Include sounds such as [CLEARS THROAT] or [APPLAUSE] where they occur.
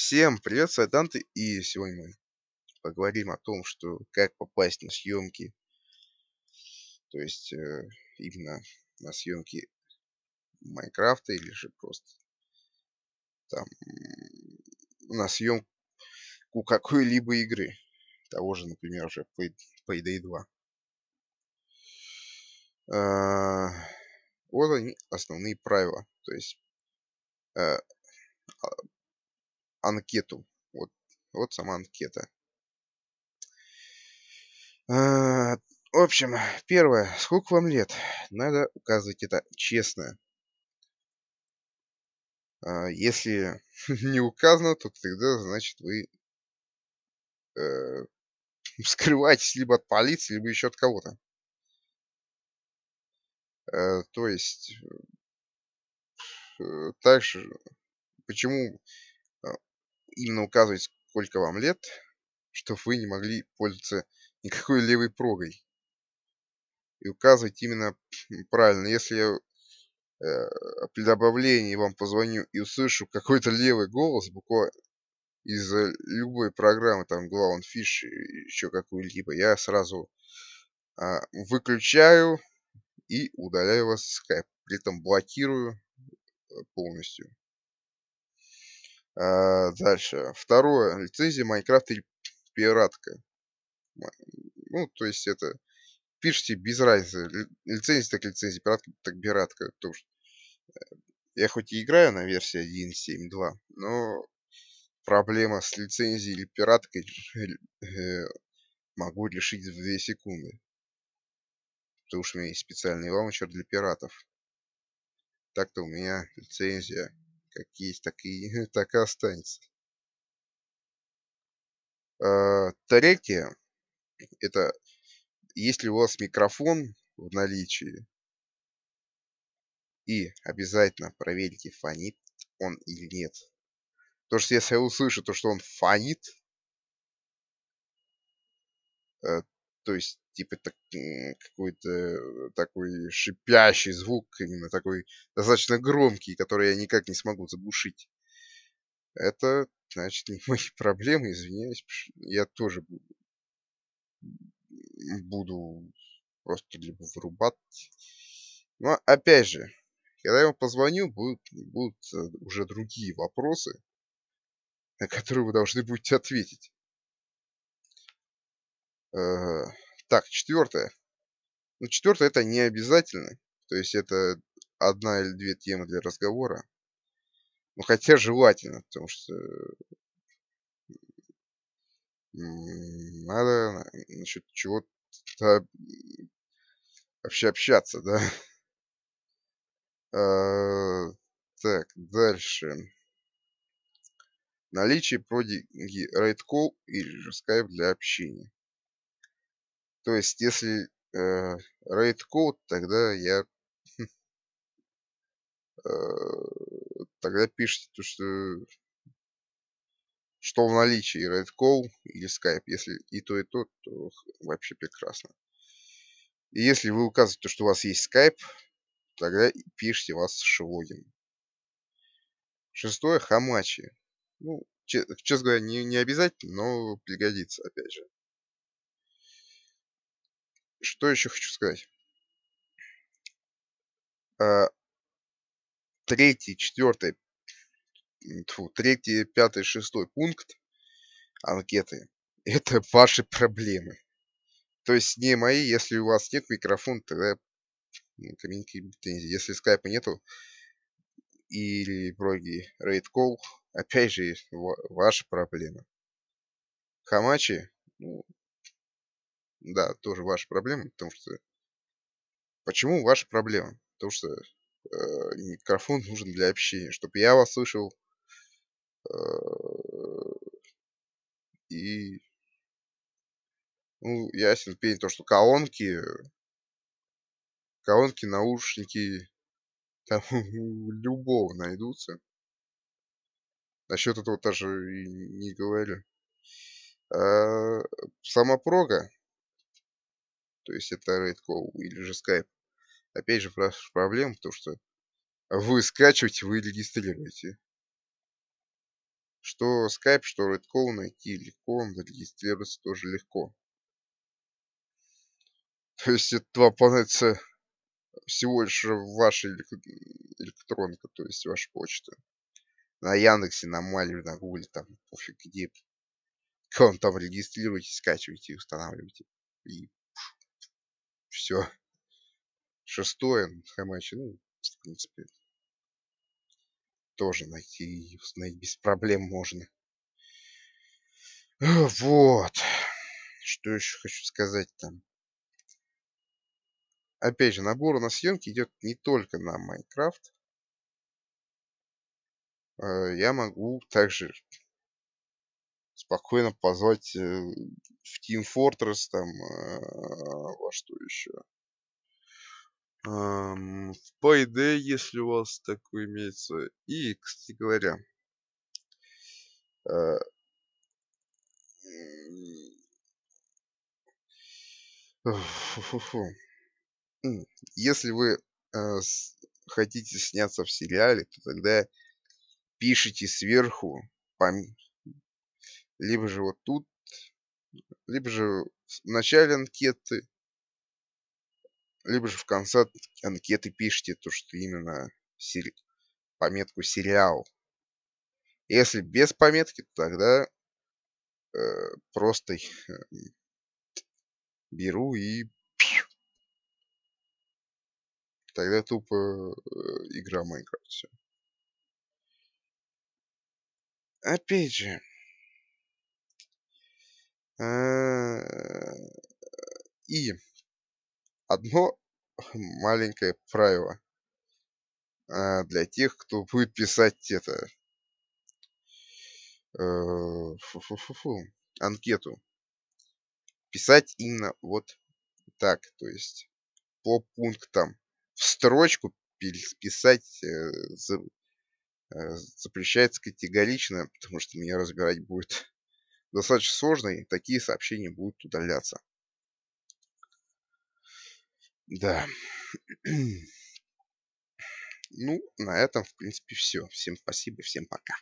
Всем привет, с вами Данте, и сегодня мы поговорим о том, что как попасть на съемки, то есть э, именно на съемки Майнкрафта или же просто там на съемку какой-либо игры, того же, например, уже Pay Payday 2. Э, а, вот они основные правила, то есть э, анкету. Вот, вот сама анкета. А, в общем, первое. Сколько вам лет? Надо указывать это честно. А, если [LAUGHS] не указано, то тогда, значит, вы э, [LAUGHS] скрываетесь либо от полиции, либо еще от кого-то. Э, то есть, э, также, почему именно указывать, сколько вам лет, чтобы вы не могли пользоваться [LAUGHS] никакой левой прогой. И указывать именно правильно. Если я э, при добавлении вам позвоню и услышу какой-то левый голос, буквально из э, любой программы, там, Fish еще какую-либо, я сразу э, выключаю и удаляю вас в Skype, При этом блокирую э, полностью. А, дальше. Второе. Лицензия Майнкрафт или пиратка. Ну, то есть это... Пишите без разницы. Лицензия так лицензия, пиратка так пиратка. Потому что э, я хоть и играю на версии 1.7.2, но проблема с лицензией или пираткой [LAUGHS] э, могу лишить в 2 секунды. Потому что у меня есть специальный лаунчер для пиратов. Так-то у меня лицензия как есть, так и, [LAUGHS] так и останется. А, Третье, это если у вас микрофон в наличии, и обязательно проверьте, фонит он или нет. Потому что если я услышу то, что он фонит, э, то есть типа так, какой-то такой шипящий звук, именно такой достаточно громкий, который я никак не смогу заглушить. Это, значит, не [LAUGHS] мои проблемы, извиняюсь, я тоже буду, буду просто либо вырубать. Но опять же, когда я ему позвоню, будут, будут э, уже другие вопросы, на которые вы должны будете ответить. Э, так, четвертое. Ну, четвертое это не обязательно. То есть это одна или две темы для разговора. Ну, хотя желательно, потому что надо насчет чего-то вообще общаться, да. Э, так, дальше. Наличие продиги RaidCall или же Skype для общения. То есть, если э, рейд код, тогда я... [LAUGHS] Э, тогда пишите то, что что в наличии Call или Skype. Если и то, и то, то вообще прекрасно. И если вы указываете, то, что у вас есть Skype, тогда пишите вас шелогин. Шестое – хамачи. Ну, честно говоря, не, не обязательно, но пригодится, опять же что еще хочу сказать? А, третий, четвертый, тьфу, третий, пятый, шестой пункт анкеты – это [LAUGHS] ваши проблемы. То есть не мои, если у вас нет микрофона, тогда ко Если скайпа нету, или проги Raid кол опять же, ваши проблемы. Хамачи, ну, да, тоже ваша проблема, потому что... Почему ваша проблема? Потому что э, микрофон нужен для общения, чтобы я вас слышал э, и... Ну, ясен пень, то, что колонки, колонки, наушники, [LAUGHS] там у любого найдутся. Насчет этого даже и не говорю. А, э, сама прога, то есть это RaidCall или же Skype. Опять же, проблема в том, что вы скачиваете, вы регистрируете. Что Skype, что RedCall найти легко, зарегистрироваться тоже легко. То есть это вам понадобится всего лишь ваша электроника, то есть ваша почта. На Яндексе, на Мале, на Гугле, там, пофиг где. Кон там регистрируйте, скачивайте, устанавливайте. И все. Шестое, Хамачи, ну, в принципе, тоже найти и без проблем можно. Вот. Что еще хочу сказать там. Опять же, набор на съемки идет не только на Майнкрафт. Э, я могу также спокойно позвать э, в Team Fortress, там, а, во что еще. В Payday, если у вас такой имеется. И, кстати говоря, а, если вы а, хотите сняться в сериале, то тогда пишите сверху, либо же вот тут либо же в начале анкеты, либо же в конце анкеты пишите то, что именно сери... пометку сериал. Если без пометки, тогда э, просто э, беру и пью. Тогда тупо э, игра Майнкрафт. Опять же. Э, и одно маленькое правило э, для тех, кто будет писать это фу -фу -фу анкету. Писать именно вот так, то есть по пунктам. В строчку писать э, э, запрещается категорично, потому что меня разбирать будет [LAUGHS] достаточно сложно, и такие сообщения будут удаляться. Да. [CLEARS THROAT] Ну, на этом, в принципе, все. Всем спасибо, всем пока.